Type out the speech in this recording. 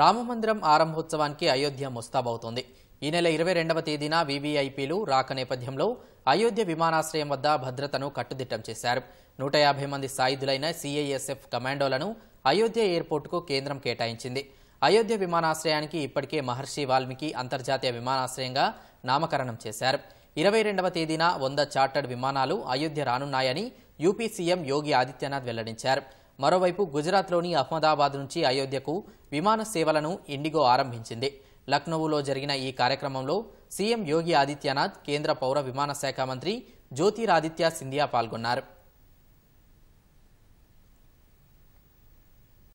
రామమందిరం ఆరంభోత్సవానికి అయోధ్య ముస్తాబవుతోంది ఈ నెల ఇరవై రెండవ తేదీన వీవీఐపీలు రాక నేపథ్యంలో అయోధ్య విమానాశ్రయం వద్ద భద్రతను కట్టుదిట్టం చేశారు నూట యాభై మంది సాయుధులైన సిఐఎస్ఎఫ్ కమాండోలను అయోధ్య ఎయిర్పోర్టుకు కేంద్రం కేటాయించింది అయోధ్య విమానాశ్రయానికి ఇప్పటికే మహర్షి వాల్మీకి అంతర్జాతీయ విమానాశ్రయంగా నామకరణం చేశారు ఇరవై రెండవ తేదీన వంద చార్టర్డ్ విమానాలు అయోధ్య రానున్నాయని యూపీ సీఎం యోగి ఆదిత్యనాథ్ వెల్లడించారు మరోవైపు గుజరాత్లోని అహ్మదాబాద్ నుంచి అయోధ్యకు విమాన సేవలను ఇండిగో ఆరంభించింది లక్నోలో జరిగిన ఈ కార్యక్రమంలో సీఎం యోగి ఆదిత్యనాథ్ కేంద్ర పౌర విమాన శాఖ మంత్రి జ్యోతిరాదిత్య సింధియా పాల్గొన్నారు